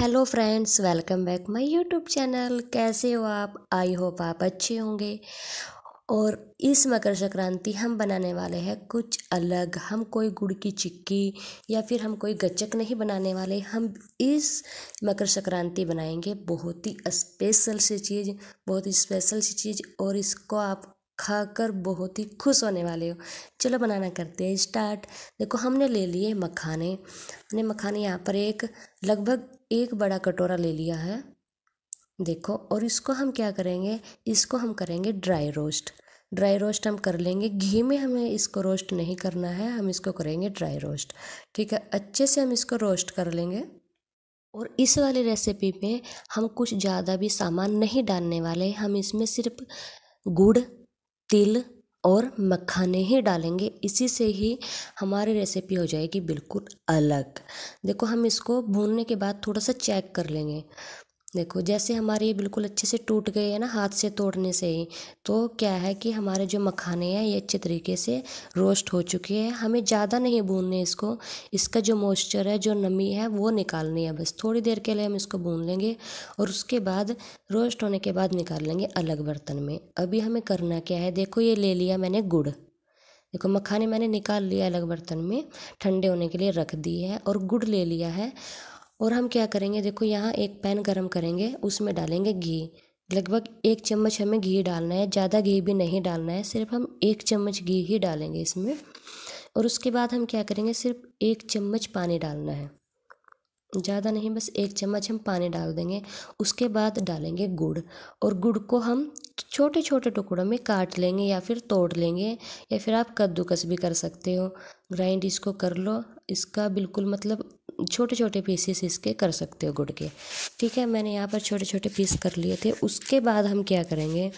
hello friends welcome back my YouTube channel कैसे हो आप आई होप आप अच्छे होंगे और इस मकर संक्रांति हम बनाने वाले हैं कुछ अलग हम कोई गुड़ की चिक्की या फिर हम कोई गचक नहीं बनाने वाले हम इस मकर संक्रांति बनाएंगे बहुत ही स्पेशल सी चीज़ बहुत ही स्पेशल सी चीज़ और इसको आप खाकर बहुत ही खुश होने वाले हो चलो बनाना करते हैं स्टार्ट देखो हमने ले लिए मखाने हमने मखाने यहाँ पर एक लगभग एक बड़ा कटोरा ले लिया है देखो और इसको हम क्या करेंगे इसको हम करेंगे ड्राई रोस्ट ड्राई रोस्ट हम कर लेंगे घी में हमें इसको रोस्ट नहीं करना है हम इसको करेंगे ड्राई रोस्ट ठीक है अच्छे से हम इसको रोस्ट कर लेंगे और इस वाली रेसिपी में हम कुछ ज़्यादा भी सामान नहीं डालने वाले हम इसमें सिर्फ गुड़ तिल और मखाने ही डालेंगे इसी से ही हमारी रेसिपी हो जाएगी बिल्कुल अलग देखो हम इसको भूनने के बाद थोड़ा सा चेक कर लेंगे देखो जैसे हमारे ये बिल्कुल अच्छे से टूट गए हैं ना हाथ से तोड़ने से ही तो क्या है कि हमारे जो मखाने हैं ये अच्छे तरीके से रोस्ट हो चुके हैं हमें ज़्यादा नहीं भूनने इसको इसका जो मॉइस्चर है जो नमी है वो निकालनी है बस थोड़ी देर के लिए हम इसको भून लेंगे और उसके बाद रोस्ट होने के बाद निकाल लेंगे अलग बर्तन में अभी हमें करना क्या है देखो ये ले लिया मैंने गुड़ देखो मखाने मैंने निकाल लिया अलग बर्तन में ठंडे होने के लिए रख दी है और गुड़ ले लिया है और हम क्या करेंगे देखो यहाँ एक पैन गरम करेंगे उसमें डालेंगे घी लगभग एक चम्मच हमें घी डालना है ज़्यादा घी भी नहीं डालना है सिर्फ हम एक चम्मच घी ही डालेंगे इसमें और उसके बाद हम क्या करेंगे सिर्फ एक चम्मच पानी डालना है ज़्यादा नहीं बस एक चम्मच हम पानी डाल देंगे उसके बाद डालेंगे गुड़ और गुड़ को हम छोटे छोटे टुकड़ों में काट लेंगे या फिर तोड़ लेंगे या फिर आप कद्दूकस भी कर सकते हो ग्राइंड इसको कर लो इसका बिल्कुल मतलब छोटे छोटे पीसेस इसके कर सकते हो गुड़ के ठीक है मैंने यहाँ पर छोटे छोटे पीस कर लिए थे उसके बाद हम क्या करेंगे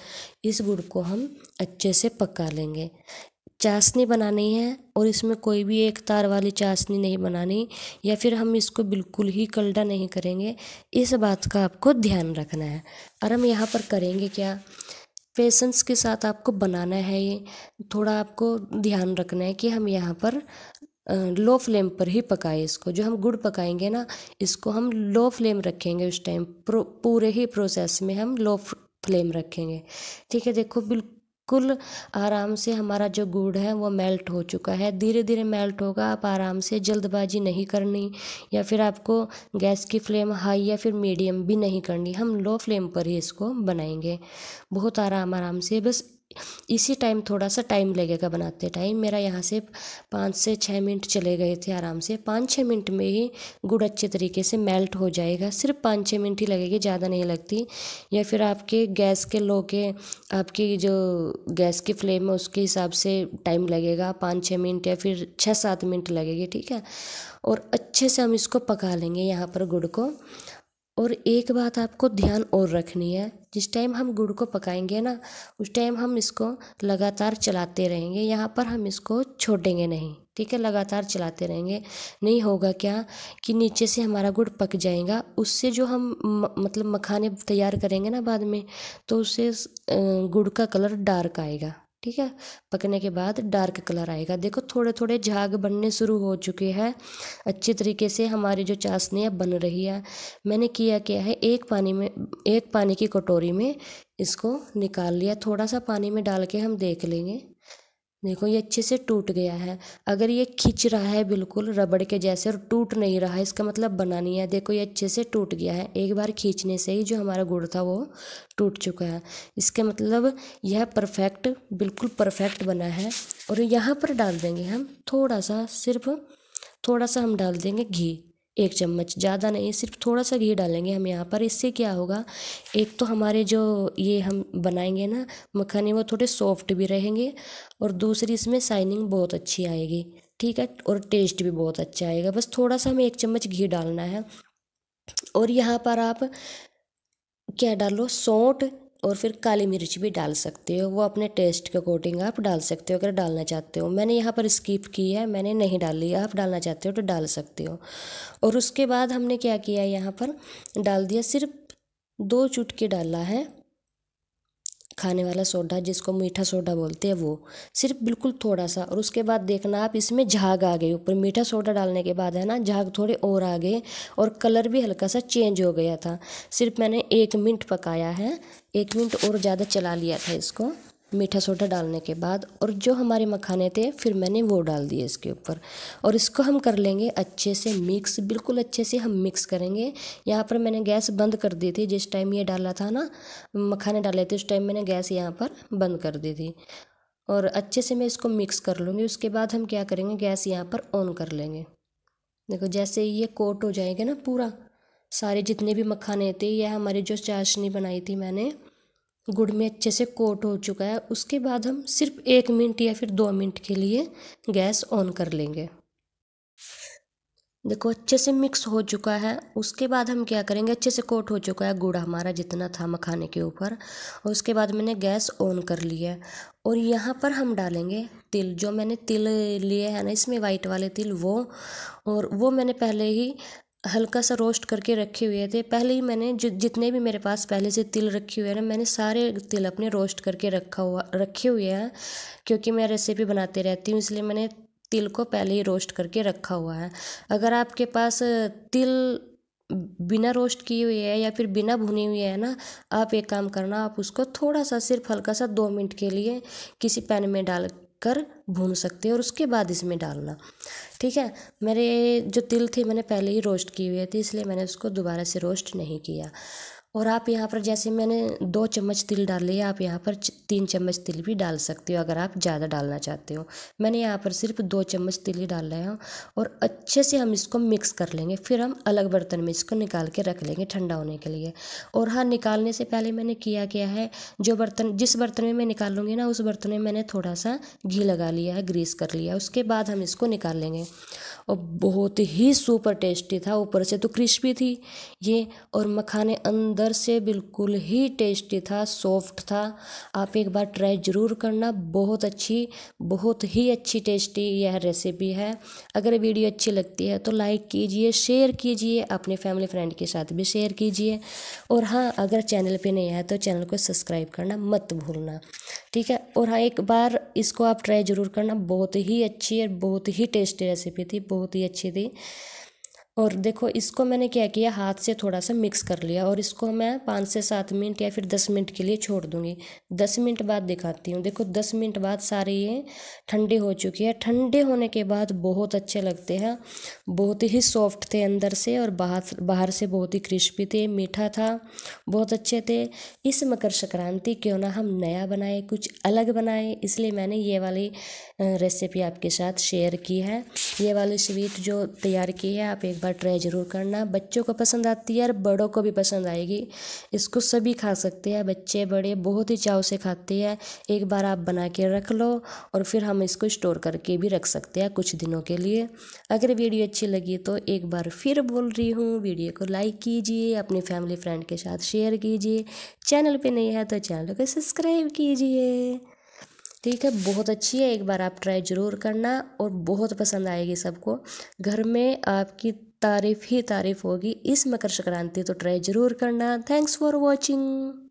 इस गुड़ को हम अच्छे से पका लेंगे चाशनी बनानी है और इसमें कोई भी एक तार वाली चाशनी नहीं बनानी या फिर हम इसको बिल्कुल ही कल्डा नहीं करेंगे इस बात का आपको ध्यान रखना है और हम यहाँ पर करेंगे क्या पेशेंस के साथ आपको बनाना है ये थोड़ा आपको ध्यान रखना है कि हम यहाँ पर लो फ्लेम पर ही पकाए इसको जो हम गुड़ पकाएंगे ना इसको हम लो फ्लेम रखेंगे उस टाइम पूरे ही प्रोसेस में हम लो फ्लेम रखेंगे ठीक है देखो बिल्कुल आराम से हमारा जो गुड़ है वो मेल्ट हो चुका है धीरे धीरे मेल्ट होगा आप आराम से जल्दबाजी नहीं करनी या फिर आपको गैस की फ्लेम हाई या फिर मीडियम भी नहीं करनी हम लो फ्लेम पर ही इसको बनाएंगे बहुत आराम आराम से बस इसी टाइम थोड़ा सा टाइम लगेगा बनाते टाइम मेरा यहाँ से पाँच से छः मिनट चले गए थे आराम से पाँच छः मिनट में ही गुड़ अच्छे तरीके से मेल्ट हो जाएगा सिर्फ पाँच छः मिनट ही लगेगी ज़्यादा नहीं लगती या फिर आपके गैस के लो के आपकी जो गैस की फ्लेम है उसके हिसाब से टाइम लगेगा पाँच छः मिनट या फिर छः सात मिनट लगेगी ठीक है और अच्छे से हम इसको पका लेंगे यहाँ पर गुड़ को और एक बात आपको ध्यान और रखनी है जिस टाइम हम गुड़ को पकाएंगे ना उस टाइम हम इसको लगातार चलाते रहेंगे यहाँ पर हम इसको छोड़ेंगे नहीं ठीक है लगातार चलाते रहेंगे नहीं होगा क्या कि नीचे से हमारा गुड़ पक जाएगा उससे जो हम म, मतलब मखाने तैयार करेंगे ना बाद में तो उससे गुड़ का कलर डार्क आएगा ठीक है पकने के बाद डार्क कलर आएगा देखो थोड़े थोड़े झाग बनने शुरू हो चुके हैं अच्छे तरीके से हमारी जो चाशनी है बन रही है मैंने किया क्या है एक पानी में एक पानी की कटोरी में इसको निकाल लिया थोड़ा सा पानी में डाल के हम देख लेंगे देखो ये अच्छे से टूट गया है अगर ये खिंच रहा है बिल्कुल रबड़ के जैसे और टूट नहीं रहा है इसका मतलब बनानी है देखो ये अच्छे से टूट गया है एक बार खींचने से ही जो हमारा गुड़ था वो टूट चुका है इसका मतलब यह परफेक्ट बिल्कुल परफेक्ट बना है और यहाँ पर डाल देंगे हम थोड़ा सा सिर्फ थोड़ा सा हम डाल देंगे घी एक चम्मच ज़्यादा नहीं सिर्फ थोड़ा सा घी डालेंगे हम यहाँ पर इससे क्या होगा एक तो हमारे जो ये हम बनाएंगे ना मखाने वो थोड़े सॉफ्ट भी रहेंगे और दूसरी इसमें शाइनिंग बहुत अच्छी आएगी ठीक है और टेस्ट भी बहुत अच्छा आएगा बस थोड़ा सा हमें एक चम्मच घी डालना है और यहाँ पर आप क्या डालो सौंठ और फिर काली मिर्च भी डाल सकते हो वो अपने टेस्ट के अकॉर्डिंग आप डाल सकते हो अगर डालना चाहते हो मैंने यहाँ पर स्किप की है मैंने नहीं डाली आप डालना चाहते हो तो डाल सकते हो और उसके बाद हमने क्या किया यहाँ पर डाल दिया सिर्फ दो चुटकी डाला है खाने वाला सोडा जिसको मीठा सोडा बोलते हैं वो सिर्फ बिल्कुल थोड़ा सा और उसके बाद देखना आप इसमें झाग आ गई ऊपर मीठा सोडा डालने के बाद है ना झाग थोड़े और आ गए और कलर भी हल्का सा चेंज हो गया था सिर्फ मैंने एक मिनट पकाया है एक मिनट और ज़्यादा चला लिया था इसको मीठा सोडा डालने के बाद और जो हमारे मखाने थे फिर मैंने वो डाल दिए इसके ऊपर और इसको हम कर लेंगे अच्छे से मिक्स बिल्कुल अच्छे से हम मिक्स करेंगे यहाँ पर मैंने गैस बंद कर दी थी जिस टाइम ये डाला था ना मखाने डाले थे उस टाइम मैंने गैस यहाँ पर बंद कर दी थी और अच्छे से मैं इसको मिक्स कर लूँगी उसके बाद हम क्या करेंगे गैस यहाँ पर ऑन कर लेंगे देखो जैसे ये कोट हो जाएगा ना पूरा सारे जितने भी मखाने थे या हमारी जो चाशनी बनाई थी मैंने गुड़ में अच्छे से कोट हो चुका है उसके बाद हम सिर्फ एक मिनट या फिर दो मिनट के लिए गैस ऑन कर लेंगे देखो अच्छे से मिक्स हो चुका है उसके बाद हम क्या करेंगे अच्छे से कोट हो चुका है गुड़ हमारा जितना था मखाने के ऊपर और उसके बाद मैंने गैस ऑन कर लिया और यहाँ पर हम डालेंगे तिल जो मैंने तिल लिए है ना इसमें वाइट वाले तिल वो और वो मैंने पहले ही हल्का सा रोस्ट करके रखे हुए थे पहले ही मैंने जो जितने भी मेरे पास पहले से तिल रखे हुए हैं मैंने सारे तिल अपने रोस्ट करके रखा हुआ रखे हुए हैं क्योंकि मैं रेसिपी बनाते रहती हूँ इसलिए मैंने तिल को पहले ही रोस्ट करके रखा हुआ है अगर आपके पास तिल बिना रोस्ट किए हुए है या फिर बिना भुने हुए है ना आप एक काम करना आप उसको थोड़ा सा सिर्फ हल्का सा दो मिनट के लिए किसी पैन में डाल कर भून सकते हैं और उसके बाद इसमें डालना ठीक है मेरे जो तिल थे मैंने पहले ही रोस्ट किए हुए थे इसलिए मैंने उसको दोबारा से रोस्ट नहीं किया और आप यहाँ पर जैसे मैंने दो चम्मच तिल डाले आप यहाँ पर तीन चम्मच तिल भी डाल सकते हो अगर आप ज़्यादा डालना चाहते हो मैंने यहाँ पर सिर्फ दो चम्मच तिल ही डाल रहे हैं और अच्छे से हम इसको मिक्स कर लेंगे फिर हम अलग बर्तन में इसको निकाल के रख लेंगे ठंडा होने के लिए और हाँ निकालने से पहले मैंने किया क्या है जो बर्तन जिस बर्तन में मैं निकालूंगी ना उस बर्तन में मैंने थोड़ा सा घी लगा लिया है ग्रीस कर लिया उसके बाद हम इसको निकाल लेंगे और बहुत ही सुपर टेस्टी था ऊपर से तो क्रिस्पी थी ये और मखाने अंदर अंदर से बिल्कुल ही टेस्टी था सॉफ्ट था आप एक बार ट्राई ज़रूर करना बहुत अच्छी बहुत ही अच्छी टेस्टी यह रेसिपी है अगर वीडियो अच्छी लगती है तो लाइक कीजिए शेयर कीजिए अपने फैमिली फ्रेंड के साथ भी शेयर कीजिए और हाँ अगर चैनल पे नहीं है तो चैनल को सब्सक्राइब करना मत भूलना ठीक है और हाँ एक बार इसको आप ट्राई ज़रूर करना बहुत ही अच्छी और बहुत ही टेस्टी रेसिपी थी बहुत ही अच्छी थी और देखो इसको मैंने क्या किया हाथ से थोड़ा सा मिक्स कर लिया और इसको मैं पाँच से सात मिनट या फिर दस मिनट के लिए छोड़ दूँगी दस मिनट बाद दिखाती हूँ देखो दस मिनट बाद सारे ये ठंडे हो चुकी है ठंडे होने के बाद बहुत अच्छे लगते हैं बहुत ही सॉफ्ट थे अंदर से और बाहर बाहर से बहुत ही क्रिस्पी थे मीठा था बहुत अच्छे थे इस मकर संक्रांति क्यों ना हम नया बनाए कुछ अलग बनाए इसलिए मैंने ये वाली रेसिपी आपके साथ शेयर की है ये वाली स्वीट जो तैयार की है आप एक बार का ट्राई ज़रूर करना बच्चों को पसंद आती है और बड़ों को भी पसंद आएगी इसको सभी खा सकते हैं बच्चे बड़े बहुत ही चाव से खाते हैं एक बार आप बना के रख लो और फिर हम इसको स्टोर करके भी रख सकते हैं कुछ दिनों के लिए अगर वीडियो अच्छी लगी तो एक बार फिर बोल रही हूँ वीडियो को लाइक कीजिए अपनी फैमिली फ्रेंड के साथ शेयर कीजिए चैनल पर नहीं है तो चैनल को सब्सक्राइब कीजिए ठीक है बहुत अच्छी है एक बार आप ट्राई ज़रूर करना और बहुत पसंद आएगी सबको घर में आपकी तारीफ ही तारीफ होगी इस मकर संक्रांति तो ट्राई ज़रूर करना थैंक्स फॉर वॉचिंग